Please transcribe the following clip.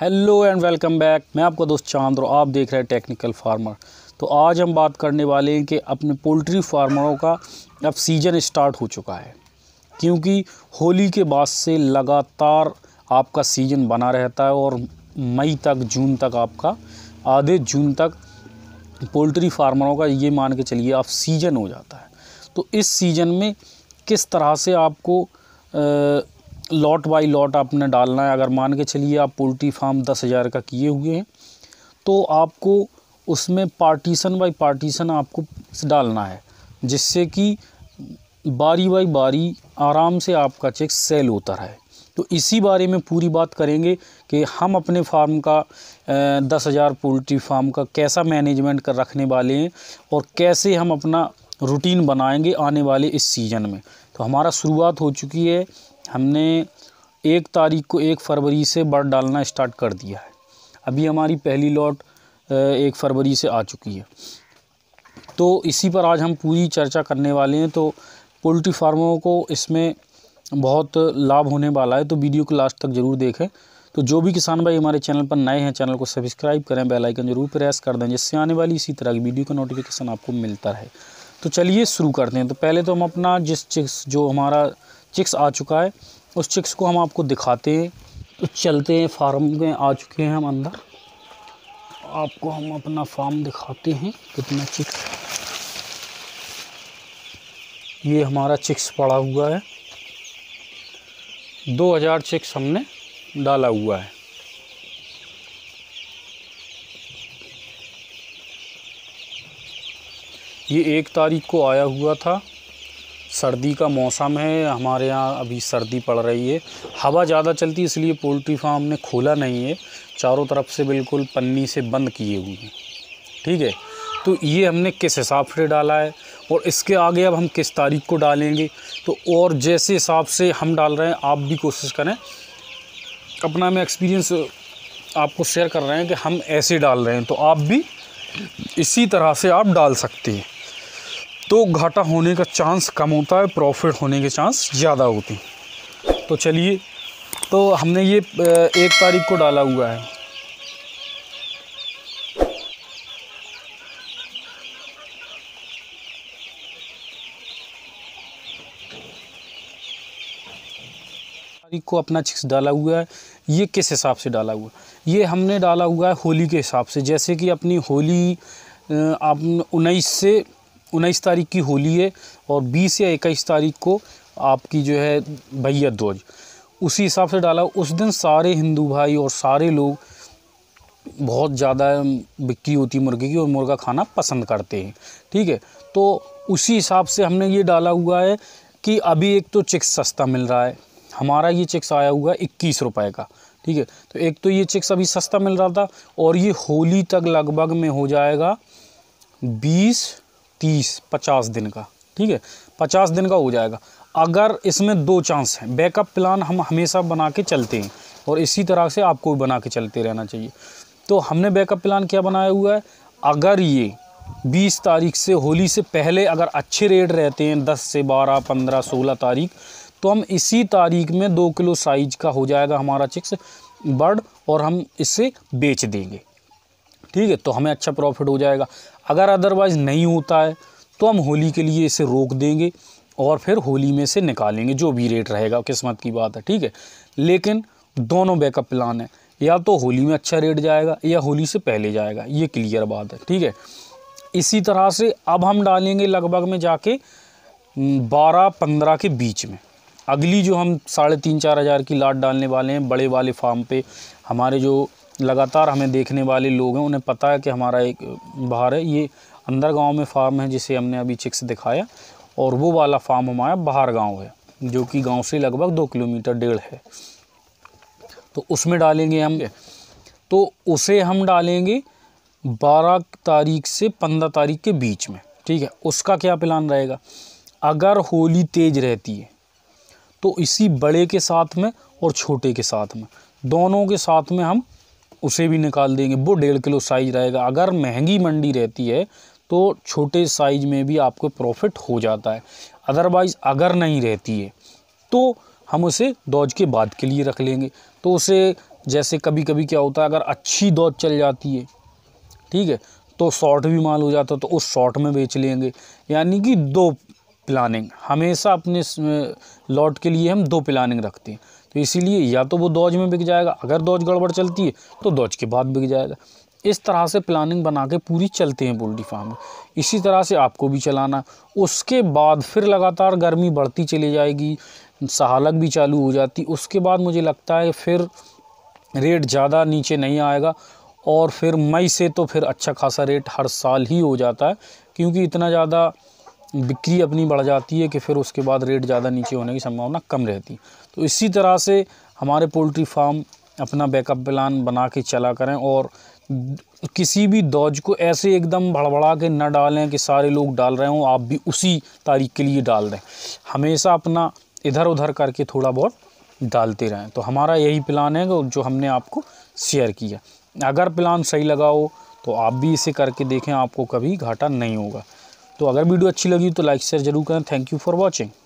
hello and welcome back मैं आपका दोस्त चांद और आप देख रहे हैं टेक्निकल फार्मर तो आज हम बात करने वाले हैं कि अपने पोल्ट्री फार्मरों का अब सीज़न स्टार्ट हो चुका है क्योंकि होली के बाद से लगातार आपका सीज़न बना रहता है और मई तक जून तक आपका आधे जून तक पोल्ट्री फार्मरों का ये मान के चलिए आप सीज़न हो जाता है तो इस सीज़न में किस तरह से आपको आ, लॉट बाई लॉट आपने डालना है अगर मान के चलिए आप पोल्ट्री फार्म दस हज़ार का किए हुए हैं तो आपको उसमें पार्टीशन बाई पार्टीशन आपको डालना है जिससे कि बारी बाई बारी आराम से आपका चेक सेल होता रहे तो इसी बारे में पूरी बात करेंगे कि हम अपने फार्म का दस हज़ार पोल्ट्री फार्म का कैसा मैनेजमेंट कर रखने वाले हैं और कैसे हम अपना रूटीन बनाएंगे आने वाले इस सीज़न में तो हमारा शुरुआत हो चुकी है हमने एक तारीख को एक फरवरी से बर्ड डालना स्टार्ट कर दिया है अभी हमारी पहली लॉट एक फरवरी से आ चुकी है तो इसी पर आज हम पूरी चर्चा करने वाले हैं तो पोल्ट्री फार्मों को इसमें बहुत लाभ होने वाला है तो वीडियो को लास्ट तक ज़रूर देखें तो जो भी किसान भाई हमारे चैनल पर नए हैं चैनल को सब्सक्राइब करें बेल आइकन जरूर प्रेस कर दें जिससे आने वाली इसी तरह की वीडियो का नोटिफिकेशन आपको मिलता रहे तो चलिए शुरू करते हैं तो पहले तो हम अपना जिस जो हमारा चिक्स आ चुका है उस चिक्स को हम आपको दिखाते हैं तो चलते हैं फार्म में आ चुके हैं हम अंदर आपको हम अपना फार्म दिखाते हैं कितना चिक्स ये हमारा चिक्स पड़ा हुआ है 2000 चिक्स हमने डाला हुआ है ये एक तारीख को आया हुआ था सर्दी का मौसम है हमारे यहाँ अभी सर्दी पड़ रही है हवा ज़्यादा चलती है इसलिए पोल्ट्री फार्म ने खोला नहीं है चारों तरफ से बिल्कुल पन्नी से बंद किए हुए हैं ठीक है तो ये हमने किस हिसाब से डाला है और इसके आगे अब हम किस तारीख को डालेंगे तो और जैसे हिसाब से हम डाल रहे हैं आप भी कोशिश करें अपना हम एक्सपीरियंस आपको शेयर कर रहे हैं कि हम ऐसे डाल रहे हैं तो आप भी इसी तरह से आप डाल सकते हैं तो घाटा होने का चांस कम होता है प्रॉफिट होने के चांस ज़्यादा होते हैं तो चलिए तो हमने ये एक तारीख को डाला हुआ है तारीख को अपना चिक्स डाला हुआ है ये किस हिसाब से डाला हुआ है ये हमने डाला हुआ है होली के हिसाब से जैसे कि अपनी होली आप उन्नीस से उन्नीस तारीख की होली है और बीस या इक्कीस तारीख को आपकी जो है भैया ध्वज उसी हिसाब से डाला उस दिन सारे हिंदू भाई और सारे लोग बहुत ज़्यादा बिक्री होती है मुर्गे की और मुर्गा खाना पसंद करते हैं ठीक है तो उसी हिसाब से हमने ये डाला हुआ है कि अभी एक तो चिक्स सस्ता मिल रहा है हमारा ये चिक्स आया हुआ है इक्कीस रुपये का ठीक है तो एक तो ये चिक्स अभी सस्ता मिल रहा था और ये होली तक लगभग में हो जाएगा बीस तीस पचास दिन का ठीक है पचास दिन का हो जाएगा अगर इसमें दो चांस हैं बैकअप प्लान हम हमेशा बना के चलते हैं और इसी तरह से आपको भी बना के चलते रहना चाहिए तो हमने बैकअप प्लान क्या बनाया हुआ है अगर ये 20 तारीख से होली से पहले अगर अच्छे रेट रहते हैं 10 से 12, 15, 16 तारीख तो हम इसी तारीख में दो किलो साइज का हो जाएगा हमारा चिक्स बर्ड और हम इसे बेच देंगे ठीक है तो हमें अच्छा प्रॉफिट हो जाएगा अगर अदरवाइज़ नहीं होता है तो हम होली के लिए इसे रोक देंगे और फिर होली में से निकालेंगे जो भी रेट रहेगा किस्मत की बात है ठीक है लेकिन दोनों बैकअप प्लान है या तो होली में अच्छा रेट जाएगा या होली से पहले जाएगा ये क्लियर बात है ठीक है इसी तरह से अब हम डालेंगे लगभग में जाके बारह पंद्रह के बीच में अगली जो हम साढ़े तीन चार हज़ार की लाट डालने वाले हैं बड़े वाले फार्म पे हमारे जो लगातार हमें देखने वाले लोग हैं उन्हें पता है कि हमारा एक बाहर है ये अंदर गांव में फार्म है जिसे हमने अभी चिक्स दिखाया और वो वाला फार्म हमारा बाहर गांव है जो कि गांव से लगभग दो किलोमीटर डेढ़ है तो उसमें डालेंगे हम तो उसे हम डालेंगे बारह तारीख से पंद्रह तारीख के बीच में ठीक है उसका क्या प्लान रहेगा अगर होली तेज़ रहती है तो इसी बड़े के साथ में और छोटे के साथ में दोनों के साथ में हम उसे भी निकाल देंगे वो डेढ़ किलो साइज़ रहेगा अगर महंगी मंडी रहती है तो छोटे साइज़ में भी आपको प्रॉफिट हो जाता है अदरवाइज़ अगर नहीं रहती है तो हम उसे दौज के बाद के लिए रख लेंगे तो उसे जैसे कभी कभी क्या होता है अगर अच्छी दौज चल जाती है ठीक है तो शॉर्ट भी माल हो जाता तो उस शॉर्ट में बेच लेंगे यानी कि दो प्लानिंग हमेशा अपने लॉट के लिए हम दो प्लानिंग रखते हैं तो इसीलिए या तो वो दौज में बिक जाएगा अगर दौज गड़बड़ चलती है तो दौज के बाद बिक जाएगा इस तरह से प्लानिंग बना के पूरी चलते हैं पोल्ट्री फार्म इसी तरह से आपको भी चलाना उसके बाद फिर लगातार गर्मी बढ़ती चली जाएगी सहालक भी चालू हो जाती उसके बाद मुझे लगता है फिर रेट ज़्यादा नीचे नहीं आएगा और फिर मई से तो फिर अच्छा खासा रेट हर साल ही हो जाता है क्योंकि इतना ज़्यादा बिक्री अपनी बढ़ जाती है कि फिर उसके बाद रेट ज़्यादा नीचे होने की संभावना कम रहती तो इसी तरह से हमारे पोल्ट्री फार्म अपना बैकअप प्लान बना के चला करें और किसी भी दौज को ऐसे एकदम भड़बड़ा के ना डालें कि सारे लोग डाल रहे हों आप भी उसी तारीख के लिए डाल दें हमेशा अपना इधर उधर करके थोड़ा बहुत डालते रहें तो हमारा यही प्लान है जो हमने आपको शेयर किया अगर प्लान सही लगा हो तो आप भी इसे करके देखें आपको कभी घाटा नहीं होगा तो अगर वीडियो अच्छी लगी तो लाइक शेयर जरूर करें थैंक यू फॉर वॉचिंग